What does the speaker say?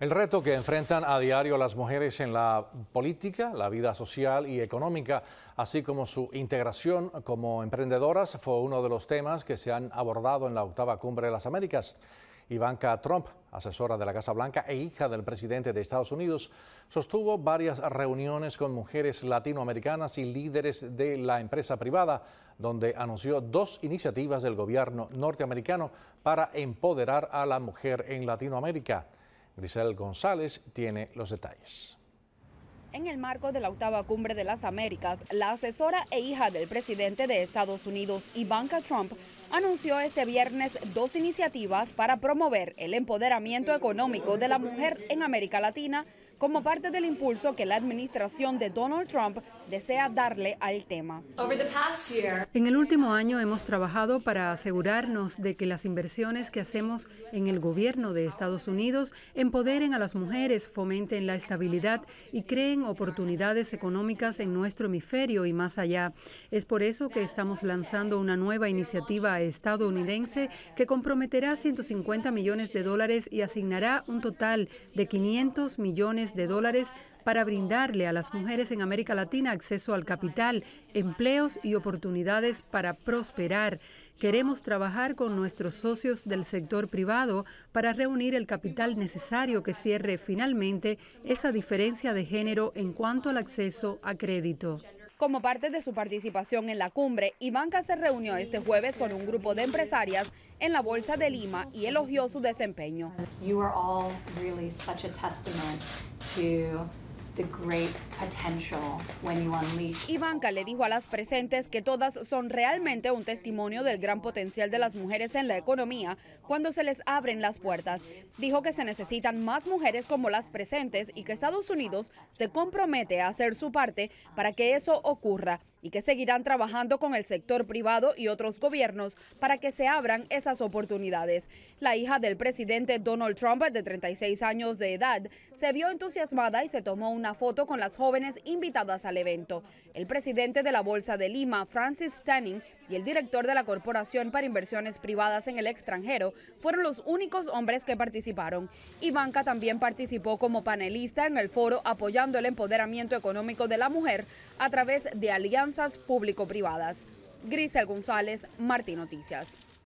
El reto que enfrentan a diario las mujeres en la política, la vida social y económica, así como su integración como emprendedoras, fue uno de los temas que se han abordado en la octava cumbre de las Américas. Ivanka Trump, asesora de la Casa Blanca e hija del presidente de Estados Unidos, sostuvo varias reuniones con mujeres latinoamericanas y líderes de la empresa privada, donde anunció dos iniciativas del gobierno norteamericano para empoderar a la mujer en Latinoamérica. Grisel González tiene los detalles. En el marco de la octava cumbre de las Américas, la asesora e hija del presidente de Estados Unidos, Ivanka Trump, anunció este viernes dos iniciativas para promover el empoderamiento económico de la mujer en América Latina como parte del impulso que la administración de Donald Trump desea darle al tema. En el último año hemos trabajado para asegurarnos de que las inversiones que hacemos en el gobierno de Estados Unidos empoderen a las mujeres, fomenten la estabilidad y creen oportunidades económicas en nuestro hemisferio y más allá. Es por eso que estamos lanzando una nueva iniciativa estadounidense que comprometerá 150 millones de dólares y asignará un total de 500 millones de dólares para brindarle a las mujeres en América Latina acceso al capital, empleos y oportunidades para prosperar. Queremos trabajar con nuestros socios del sector privado para reunir el capital necesario que cierre finalmente esa diferencia de género en cuanto al acceso a crédito. Como parte de su participación en la cumbre, Ivanka se reunió este jueves con un grupo de empresarias en la Bolsa de Lima y elogió su desempeño. The great potential Ivanka le dijo a las presentes que todas son realmente un testimonio del gran potencial de las mujeres en la economía cuando se les abren las puertas. Dijo que se necesitan más mujeres como las presentes y que Estados Unidos se compromete a hacer su parte para que eso ocurra y que seguirán trabajando con el sector privado y otros gobiernos para que se abran esas oportunidades. La hija del presidente Donald Trump, de 36 años de edad, se vio entusiasmada y se tomó un una foto con las jóvenes invitadas al evento. El presidente de la Bolsa de Lima, Francis Stanning, y el director de la Corporación para Inversiones Privadas en el Extranjero fueron los únicos hombres que participaron. Ivanka también participó como panelista en el foro apoyando el empoderamiento económico de la mujer a través de alianzas público-privadas. Grisel González, Martín Noticias.